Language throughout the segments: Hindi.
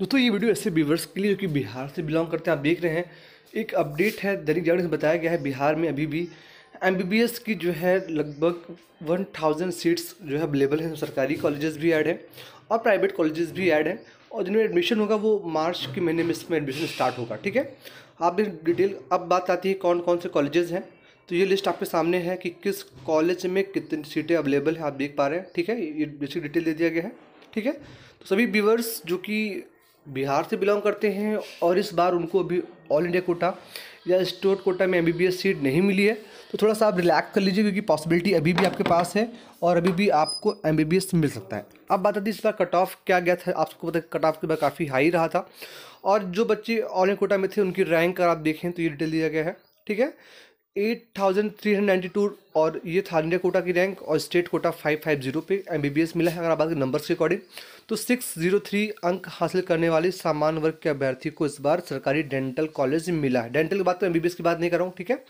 दोस्तों ये वीडियो ऐसे व्यूवर्स के लिए जो कि बिहार से बिलोंग करते हैं आप देख रहे हैं एक अपडेट है दैनिक जागरण से बताया गया है बिहार में अभी भी एम की जो है लगभग वन थाउजेंड सीट्स जो है अवेलेबल हैं सरकारी कॉलेजेस भी ऐड हैं और प्राइवेट कॉलेजेस भी ऐड हैं और जिनमें एडमिशन होगा वो मार्च के महीने में इसमें एडमिशन स्टार्ट होगा ठीक है आप डिटेल अब बात आती है कौन कौन से कॉलेजेस हैं तो ये लिस्ट आपके सामने है कि किस कॉलेज में कितनी सीटें अवेलेबल हैं आप देख पा रहे हैं ठीक है ये बेसिक डिटेल दे दिया गया है ठीक है तो सभी व्यूवर्स जो कि बिहार से बिलोंग करते हैं और इस बार उनको अभी ऑल इंडिया कोटा या स्टोर कोटा में एम सीट नहीं मिली है तो थोड़ा सा आप रिलैक्स कर लीजिए क्योंकि पॉसिबिलिटी अभी भी आपके पास है और अभी भी आपको एम मिल सकता है अब बात आती इस बार कट ऑफ क्या गया था आपको पता कट ऑफ के बाद काफ़ी हाई रहा था और जो बच्चे ऑल इंडिया कोटा में थे उनकी रैंक अगर आप देखें तो ये डिटेल दिया गया है ठीक है 8,392 और ये था इंडिया कोटा की रैंक और स्टेट कोटा 550 पे एमबीबीएस मिला है अगर आप बात नंबर्स के अकॉर्डिंग तो 603 अंक हासिल करने वाले सामान्य वर्ग के अभ्यर्थी को इस बार सरकारी डेंटल कॉलेज मिला है डेंटल की बात तो एमबीबीएस की बात नहीं कर रहा हूँ ठीक है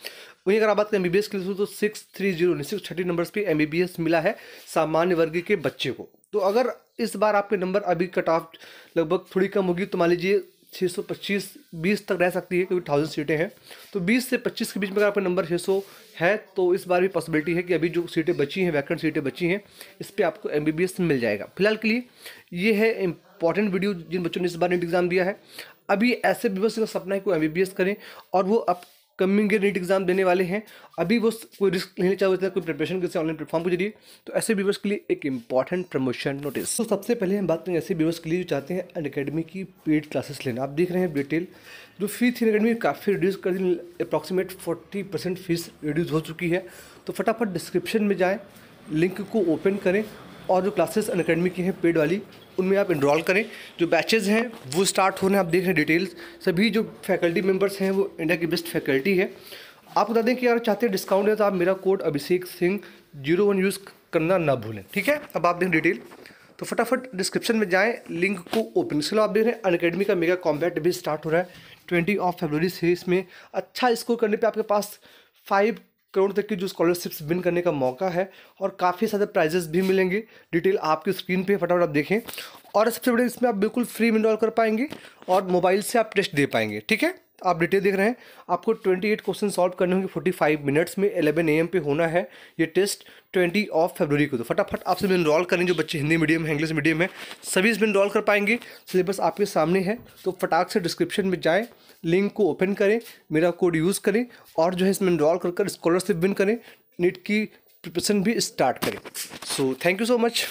वहीं अगर आप बात करें एमबीबीएस की तो six three zero six thirty numbers पे एमबीबीएस मिला है सामान्य वर्ग के बच्चे को तो अगर इस बार आपके नंबर अभी कट ऑफ लगभग थोड़ी कम होगी तो मान लीजिए छः सौ पच्चीस बीस तक रह सकती है क्योंकि थाउजेंड सीटें हैं तो बीस से पच्चीस के बीच में अगर आपका नंबर छः सौ है तो इस बार भी पॉसिबिलिटी है कि अभी जो सीटें बची हैं वैकेंट सीटें बची हैं इस पर आपको एम मिल जाएगा फिलहाल के लिए ये है इंपॉर्टेंट वीडियो जिन बच्चों ने इस बार नेट एग्ज़ाम दिया है अभी ऐसे विवश का सपना है कि एम करें और वो अब कमिंग नीट एग्जाम देने वाले हैं अभी वो कोई रिस्क लेने चाहते तो हैं कोई प्रिपरेशन करते ऑनलाइन प्लेटफॉर्म के जरिए तो ऐसे व्यवर्स के लिए एक इंपॉर्टेंट प्रमोशन नोटिस तो सबसे पहले हम बात करें ऐसे व्यवर्स के लिए जो चाहते हैं अन अकेडमी की पेड क्लासेस लेना आप देख रहे हैं डिटेल जो फीस थी अकेडमी काफ़ी रिड्यूस कर दी approximate forty percent fees reduce हो चुकी है तो फटाफट डिस्क्रिप्शन में जाएँ लिंक को ओपन करें और जो क्लासेस अन अकेडमी की हैं पेड वाली उनमें आप इनरोल करें जो बैचेज़ हैं वो स्टार्ट होने आप देख रहे हैं डिटेल्स सभी जो फैकल्टी मेम्बर्स हैं वो इंडिया की बेस्ट फैकल्टी है आप बता दें कि अगर चाहते हैं डिस्काउंट है तो आप मेरा code Abhishek Singh zero one use करना ना भूलें ठीक है अब आप देखें डिटेल तो फटाफट डिस्क्रिप्शन में जाएँ लिंक को ओपन इसके आप देख रहे हैं अनकेडमी का मेगा कॉम्बैट भी स्टार्ट हो रहा है ट्वेंटी ऑफ फेबररी से इसमें अच्छा स्कोर करने पर आपके पास फाइव करोड़ तक की जो स्कॉलरशिप्स विन करने का मौका है और काफ़ी सारे प्राइजेस भी मिलेंगे डिटेल आपकी स्क्रीन पे फटाफट आप देखें और सबसे बड़े इसमें आप बिल्कुल फ्री में कर पाएंगे और मोबाइल से आप टेस्ट दे पाएंगे ठीक है आप डिटेल देख रहे हैं आपको 28 क्वेश्चन सॉल्व करने होंगे 45 मिनट्स में 11 एम पे होना है ये टेस्ट 20 ऑफ फरवरी को तो फटाफट आप सब इनरॉल करें जो बच्चे हिंदी मीडियम है इंग्लिश मीडियम है सभी इसमें इनरॉल कर पाएंगे सिलेबस आपके सामने है तो फटाक से डिस्क्रिप्शन में जाएँ लिंक को ओपन करें मेरा कोड यूज़ करें और जो है इसमें इनरॉल कर कर स्कॉलरशिप विन करें नीट की प्रिपरेशन भी स्टार्ट करें so thank you so much